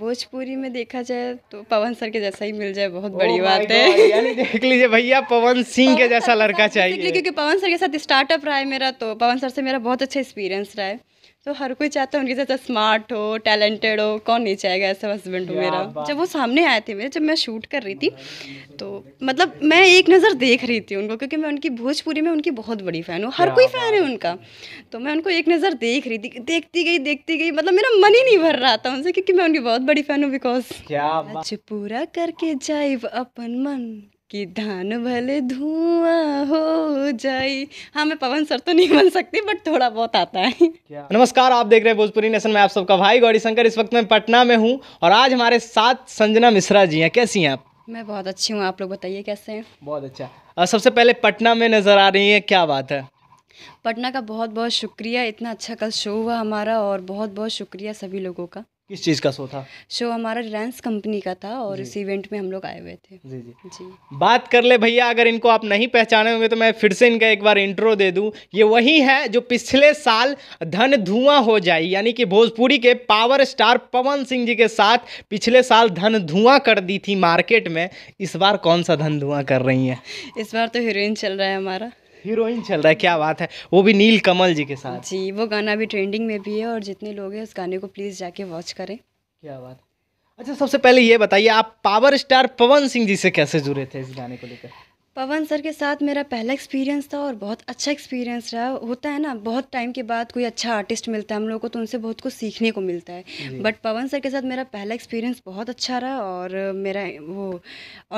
भोजपुरी में देखा जाए तो पवन सर के जैसा ही मिल जाए बहुत oh बड़ी बात है देख लीजिए भैया पवन सिंह के जैसा लड़का चाहिए क्योंकि पवन सर के साथ स्टार्टअप रहा है मेरा तो पवन सर से मेरा बहुत अच्छा एक्सपीरियंस रहा है तो हर कोई चाहता है उनके साथ स्मार्ट हो टैलेंटेड हो कौन नहीं चाहेगा ऐसा हस्बैंड हो मेरा जब वो सामने आए थे मेरे जब मैं शूट कर रही थी तो मतलब मैं एक नज़र देख रही थी उनको क्योंकि मैं उनकी भोजपुरी में उनकी बहुत बड़ी फ़ैन हूँ हर कोई फ़ैन है उनका तो मैं उनको एक नज़र देख रही थी देखती गई देखती गई मतलब मेरा मन ही नहीं भर रहा था उनसे क्योंकि मैं उनकी बहुत बड़ी फ़ैन हूँ बिकॉज पूरा करके जाए अपन मन कि धान भले धुआं हो जाए हाँ मैं पवन सर तो नहीं बन सकती बट थोड़ा बहुत आता है नमस्कार आप देख रहे हैं भोजपुरी नेशन में आप सबका भाई गौरी शंकर इस वक्त मैं पटना में हूँ और आज हमारे साथ संजना मिश्रा जी हैं कैसी हैं आप मैं बहुत अच्छी हूँ आप लोग बताइए कैसे हैं बहुत अच्छा और सबसे पहले पटना में नज़र आ रही है क्या बात है पटना का बहुत बहुत शुक्रिया इतना अच्छा कल शो हुआ हमारा और बहुत बहुत शुक्रिया सभी लोगों का किस चीज़ का शो था शो हमारा रिलायंस कंपनी का था और इस इवेंट में हम लोग आए हुए थे जी जी जी बात कर ले भैया अगर इनको आप नहीं पहचाने होंगे तो मैं फिर से इनका एक बार इंट्रो दे दूं ये वही है जो पिछले साल धन धुआं हो जाए यानी कि भोजपुरी के पावर स्टार पवन सिंह जी के साथ पिछले साल धन धुआं कर दी थी मार्केट में इस बार कौन सा धन धुआं कर रही हैं इस बार तो हीरोइन चल रहा है हमारा हीरोइन चल रहा है क्या बात है वो भी नील कमल जी के साथ जी वो गाना भी ट्रेंडिंग में भी है और जितने लोग हैं उस गाने को प्लीज़ जाके वॉच करें क्या बात अच्छा सबसे पहले ये बताइए आप पावर स्टार पवन सिंह जी से कैसे जुड़े थे इस गाने को लेकर पवन सर के साथ मेरा पहला एक्सपीरियंस था और बहुत अच्छा एक्सपीरियंस रहा होता है ना बहुत टाइम के बाद कोई अच्छा आर्टिस्ट मिलता है हम लोग को तो उनसे बहुत कुछ सीखने को मिलता है बट पवन सर के साथ मेरा पहला एक्सपीरियंस बहुत अच्छा रहा और मेरा वो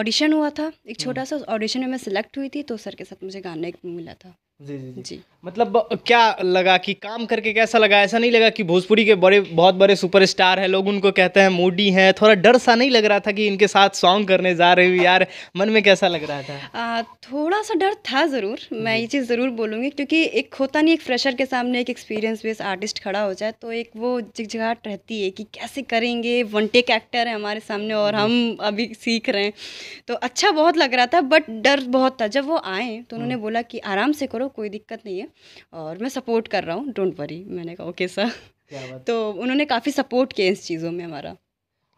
ऑडिशन हुआ था एक हाँ। छोटा सा ऑडिशन में मैं सिलेक्ट हुई थी तो सर के साथ मुझे गाने मिला था जी जी जी मतलब क्या लगा कि काम करके कैसा लगा ऐसा नहीं लगा कि भोजपुरी के बड़े बहुत बड़े सुपरस्टार हैं लोग उनको कहते हैं मूडी हैं थोड़ा डर सा नहीं लग रहा था कि इनके साथ सॉन्ग करने जा रहे हो यार मन में कैसा लग रहा था आ, थोड़ा सा डर था ज़रूर मैं ये चीज़ ज़रूर बोलूँगी क्योंकि एक होता नहीं एक फ्रेशर के सामने एक एक्सपीरियंस बेस आर्टिस्ट खड़ा हो जाए तो एक वो झिझगाहट रहती है कि कैसे करेंगे वन टेक एक्टर है हमारे सामने और हम अभी सीख रहे हैं तो अच्छा बहुत लग रहा था बट डर बहुत था जब वो आए तो उन्होंने हाँ। बोला कि आराम से करो कोई दिक्कत नहीं है और मैं सपोर्ट कर रहा हूँ डोंट वरी मैंने कहा ओके सर तो उन्होंने काफ़ी सपोर्ट किया इस चीज़ों में हमारा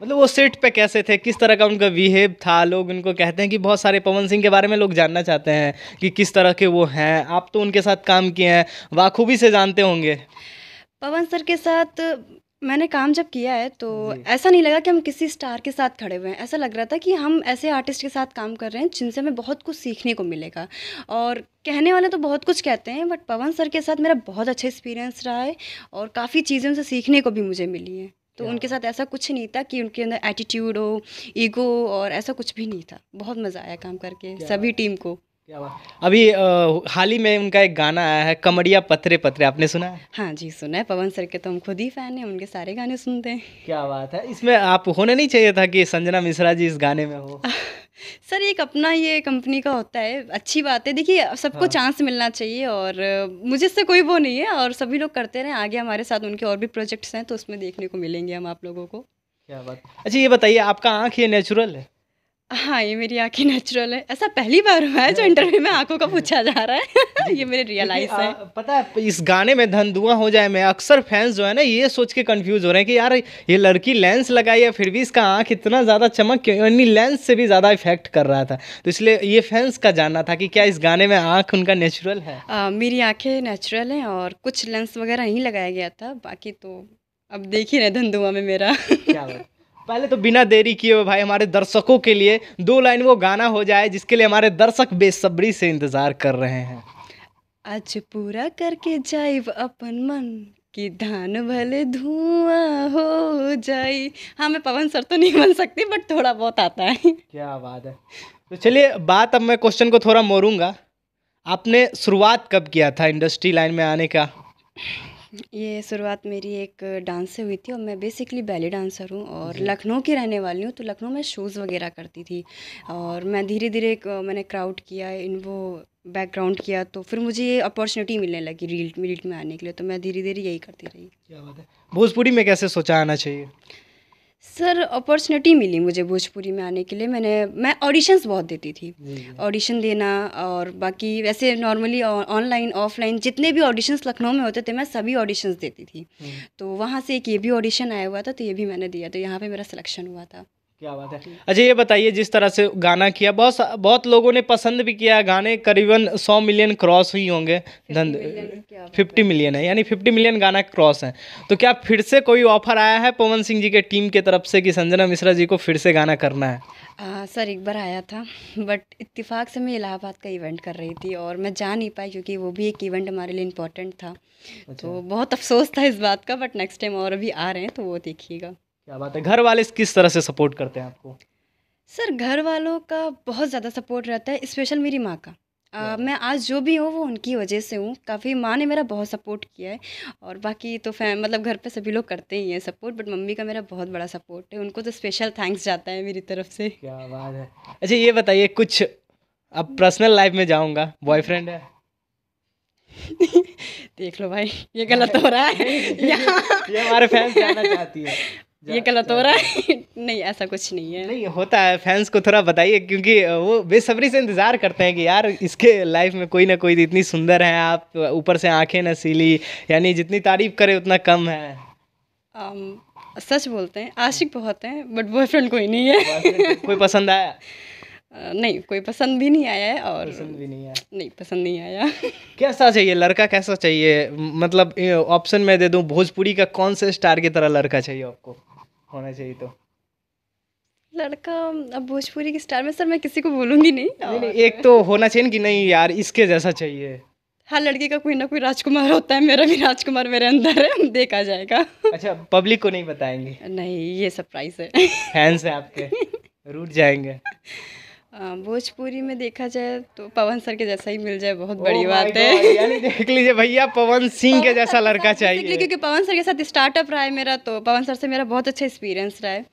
मतलब वो सेट पे कैसे थे किस तरह का उनका बिहेव था लोग उनको कहते हैं कि बहुत सारे पवन सिंह के बारे में लोग जानना चाहते हैं कि किस तरह के वो हैं आप तो उनके साथ काम किए हैं वाखूबी से जानते होंगे पवन सर के साथ मैंने काम जब किया है तो ऐसा नहीं लगा कि हम किसी स्टार के साथ खड़े हुए हैं ऐसा लग रहा था कि हम ऐसे आर्टिस्ट के साथ काम कर रहे हैं जिनसे हमें बहुत कुछ सीखने को मिलेगा और कहने वाले तो बहुत कुछ कहते हैं बट पवन सर के साथ मेरा बहुत अच्छा एक्सपीरियंस रहा है और काफ़ी चीज़ें उनसे सीखने को भी मुझे मिली है तो उनके साथ ऐसा कुछ नहीं था कि उनके अंदर एटीट्यूड हो ईगो और ऐसा कुछ भी नहीं था बहुत मज़ा आया काम करके सभी टीम को क्या बात अभी हाल ही में उनका एक गाना आया है कमड़िया पथरे पथरे आपने सुना है हाँ जी सुना है पवन सर के तो हम खुद ही फैन हैं उनके सारे गाने सुनते हैं क्या बात है इसमें आप होना नहीं चाहिए था कि संजना मिश्रा जी इस गाने में हो सर एक अपना ये कंपनी का होता है अच्छी बात है देखिए सबको हाँ। चांस मिलना चाहिए और मुझे इससे कोई वो नहीं है और सभी लोग करते रहे आगे हमारे साथ उनके और भी प्रोजेक्ट्स हैं तो उसमें देखने को मिलेंगे हम आप लोगों को क्या बात अच्छा ये बताइए आपका आँख ये नेचुरल है हाँ ये मेरी आँखें नेचुरल है ऐसा पहली बार हुआ है जो इंटरव्यू में आँखों का पूछा जा रहा है ये मेरे रियलाइज है पता है इस गाने में धन धुआं हो जाए मैं अक्सर फैंस जो है ना ये सोच के कंफ्यूज हो रहे हैं कि यार ये लड़की लेंस लगाई है फिर भी इसका आँख इतना ज़्यादा चमक क्यों यानी लेंस से भी ज़्यादा इफेक्ट कर रहा था तो इसलिए ये फैंस का जानना था कि क्या इस गाने में आँख उनका नेचुरल है मेरी आँखें नेचुरल हैं और कुछ लेंस वगैरह ही लगाया गया था बाकी तो अब देख ही रहे धन धुआं में मेरा क्या पहले तो बिना देरी किए भाई हमारे दर्शकों के लिए दो लाइन वो गाना हो जाए जिसके लिए हमारे दर्शक बेसब्री से इंतज़ार कर रहे हैं आज पूरा करके जाए अपन मन कि धान भले धुआं हो जाए हाँ मैं पवन सर तो नहीं बन सकती बट थोड़ा बहुत आता है क्या बात है तो चलिए बात अब मैं क्वेश्चन को थोड़ा मोरूंगा आपने शुरुआत कब किया था इंडस्ट्री लाइन में आने का ये शुरुआत मेरी एक डांस से हुई थी और मैं बेसिकली बैली डांसर हूँ और लखनऊ की रहने वाली हूँ तो लखनऊ में शोज़ वगैरह करती थी और मैं धीरे धीरे मैंने क्राउड किया इन वो बैकग्राउंड किया तो फिर मुझे ये अपॉर्चुनिटी मिलने लगी रील रील में आने के लिए तो मैं धीरे धीरे यही करती रही क्या बात है भोजपुरी में कैसे सोचा आना चाहिए सर अपॉर्चुनिटी मिली मुझे भोजपुरी में आने के लिए मैंने मैं ऑडिशंस बहुत देती थी ऑडिशन हम्म। देना और बाकी वैसे नॉर्मली ऑनलाइन ऑफलाइन जितने भी ऑडिशंस लखनऊ में होते थे मैं सभी ऑडिशंस देती थी हम्म। तो वहाँ से एक ये भी ऑडिशन आया हुआ था तो ये भी मैंने दिया तो यहाँ पे मेरा सिलेक्शन हुआ था क्या बात है अच्छा ये बताइए जिस तरह से गाना किया बहुत बहुत लोगों ने पसंद भी किया गाने करीबन सौ मिलियन क्रॉस हुई होंगे धन फिफ्टी मिलियन है यानी फिफ्टी मिलियन गाना क्रॉस है तो क्या फिर से कोई ऑफर आया है पवन सिंह जी के टीम के तरफ से कि संजना मिश्रा जी को फिर से गाना करना है आ, सर एक बार आया था बट इतफाक से मैं इलाहाबाद का इवेंट कर रही थी और मैं जा नहीं पाई क्योंकि वो भी एक इवेंट हमारे लिए इम्पोर्टेंट था अच्छा। तो बहुत अफसोस था इस बात का बट नेक्स्ट टाइम और अभी आ रहे हैं तो वो देखिएगा क्या बात है घर वाले किस तरह से सपोर्ट करते हैं आपको सर घर वालों का बहुत ज़्यादा सपोर्ट रहता है स्पेशल मेरी माँ का आ, मैं आज जो भी हूँ वो उनकी वजह से हूँ काफ़ी माँ ने मेरा बहुत सपोर्ट किया है और बाकी तो फैम मतलब घर पे सभी लोग करते ही हैं सपोर्ट बट मम्मी का मेरा बहुत बड़ा सपोर्ट है उनको तो स्पेशल थैंक्स जाता है मेरी तरफ से क्या बात है अच्छा ये बताइए कुछ अब पर्सनल लाइफ में जाऊँगा बॉयफ्रेंड है देख लो भाई ये गलत हो रहा है ये हमारे फैंस जानना चाहती है ये गलत हो रहा है नहीं ऐसा कुछ नहीं है नहीं होता है फैंस को थोड़ा बताइए क्योंकि वो बेसब्री से इंतज़ार करते हैं कि यार इसके लाइफ में कोई ना कोई तो इतनी सुंदर है आप ऊपर से आंखें सीली यानी जितनी तारीफ करें उतना कम है आम, सच बोलते हैं आशिक बहुत हैं बट बॉयफ्रेंड कोई नहीं है कोई पसंद आया नहीं कोई पसंद भी नहीं आया है और पसंद भी नहीं आया नहीं पसंद नहीं आया कैसा चाहिए लड़का कैसा चाहिए मतलब ऑप्शन में दे दूं भोजपुरी का कौन से स्टार की तरह लड़का चाहिए आपको होना चाहिए तो लड़का अब भोजपुरी के स्टार में सर मैं किसी को बोलूंगी नहीं, नहीं, नहीं एक तो होना चाहिए कि नहीं यार इसके जैसा चाहिए हर हाँ, लड़के का कोई ना कोई राजकुमार होता है मेरा भी राजकुमार मेरे अंदर है देखा जाएगा अच्छा पब्लिक को नहीं बताएंगे नहीं ये सरप्राइज है फैंस है आपके रूट जाएंगे भोजपुरी में देखा जाए तो पवन सर के जैसा ही मिल जाए बहुत oh बड़ी बात है देख लीजिए भैया पवन सिंह के जैसा लड़का चाहिए क्योंकि पवन सर के साथ स्टार्टअप रहा है मेरा तो पवन सर से मेरा बहुत अच्छा एक्सपीरियंस रहा है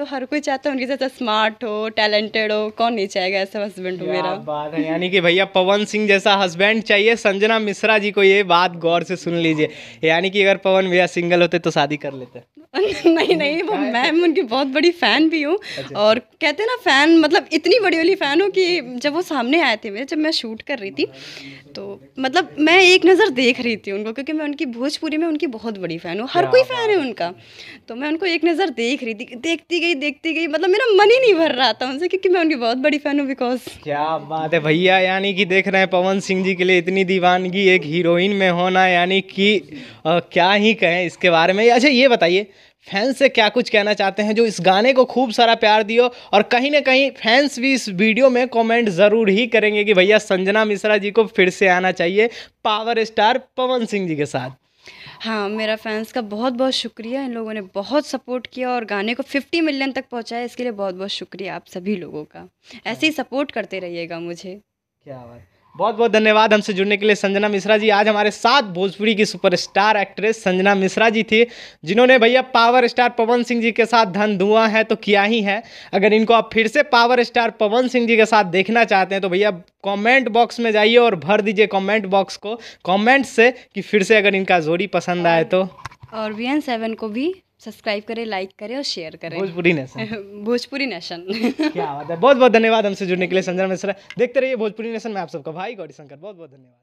तो हर कोई चाहता है उनके साथ स्मार्ट हो टैलेंटेड हो कौन नहीं चाहेगा ऐसा हस्बैंड हो मेरा बात है यानी कि भैया पवन सिंह जैसा हस्बैंड चाहिए संजना मिश्रा जी को ये बात गौर से सुन लीजिए यानी कि अगर पवन भैया सिंगल होते तो शादी कर लेते नहीं नहीं वो मैम उनकी बहुत बड़ी फ़ैन भी हूँ अच्छा। और कहते हैं ना फ़ैन मतलब इतनी बड़ी वाली फ़ैन हूँ कि जब वो सामने आए थे मेरे जब मैं शूट कर रही थी तो मतलब मैं एक नज़र देख रही थी उनको क्योंकि मैं उनकी भोजपुरी में उनकी बहुत बड़ी फ़ैन हूँ हर कोई फ़ैन है उनका तो मैं उनको एक नज़र देख रही थी देखती गई गई देखती गई मतलब मेरा मन ही नहीं भर रहा था उनसे क्योंकि मैं उनकी बहुत बड़ी फ़ैन हूँ बिकॉज क्या बात है भैया यानी कि देख रहे हैं पवन सिंह जी के लिए इतनी दीवानगी एक हीरोइन में होना यानी कि क्या ही कहें इसके बारे में अच्छा ये बताइए फैंस से क्या कुछ कहना चाहते हैं जो इस गाने को खूब सारा प्यार दियो और कहीं ना कहीं फैंस भी इस वीडियो में कमेंट ज़रूर ही करेंगे कि भैया संजना मिश्रा जी को फिर से आना चाहिए पावर स्टार पवन सिंह जी के साथ हाँ मेरा फैंस का बहुत बहुत शुक्रिया इन लोगों ने बहुत सपोर्ट किया और गाने को 50 मिलियन तक पहुँचाया इसके लिए बहुत बहुत शुक्रिया आप सभी लोगों का ऐसे ही सपोर्ट हाँ। करते रहिएगा मुझे क्या बात बहुत बहुत धन्यवाद हमसे जुड़ने के लिए संजना मिश्रा जी आज हमारे साथ भोजपुरी की सुपरस्टार एक्ट्रेस संजना मिश्रा जी थी जिन्होंने भैया पावर स्टार पवन सिंह जी के साथ धन धुआं है तो किया ही है अगर इनको आप फिर से पावर स्टार पवन सिंह जी के साथ देखना चाहते हैं तो भैया कमेंट बॉक्स में जाइए और भर दीजिए कॉमेंट बॉक्स को कॉमेंट से कि फिर से अगर इनका जोड़ी पसंद आए तो और वी एन सेवन को भी सब्सक्राइब करें लाइक करें और शेयर करें भोजपुरी नेशन भोजपुरी नेशन क्या बात है बहुत बहुत धन्यवाद हमसे जुड़ने के लिए संजय मिश्रा देखते रहिए भोजपुरी नेशन में आप सबका भाई गौरी शंकर बहुत बहुत धन्यवाद